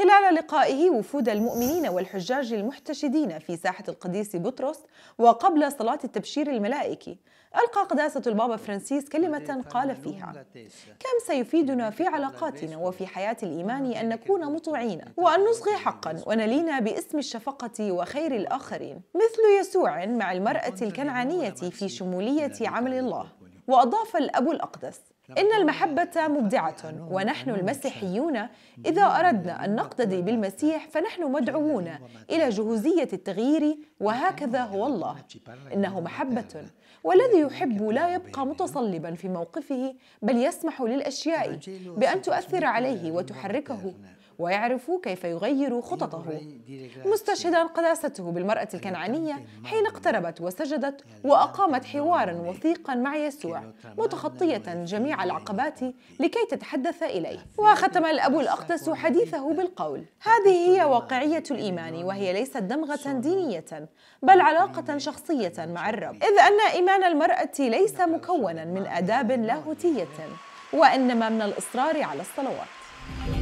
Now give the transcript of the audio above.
خلال لقائه وفود المؤمنين والحجاج المحتشدين في ساحة القديس بطرس وقبل صلاة التبشير الملائكي ألقى قداسة البابا فرانسيس كلمة قال فيها كم سيفيدنا في علاقاتنا وفي حياة الإيمان أن نكون مطيعين وأن نصغي حقا ونلين باسم الشفقة وخير الآخرين مثل يسوع مع المرأة الكنعانية في شمولية عمل الله وأضاف الأب الأقدس إن المحبة مبدعة ونحن المسيحيون إذا أردنا أن نقتدي بالمسيح فنحن مدعوون إلى جهوزية التغيير وهكذا هو الله إنه محبة والذي يحب لا يبقى متصلبا في موقفه بل يسمح للأشياء بأن تؤثر عليه وتحركه ويعرف كيف يغير خططه مستشهدا قداسته بالمرأة الكنعانية حين اقتربت وسجدت وأقامت حوارا وثيقا مع يسوع متخطية جميع العقبات لكي تتحدث إليه وختم الأب الأقدس حديثه بالقول هذه هي واقعية الإيمان وهي ليست دمغة دينية بل علاقة شخصية مع الرب إذ أن إيمان المرأة ليس مكونا من آداب لاهوتية وإنما من الإصرار على الصلوات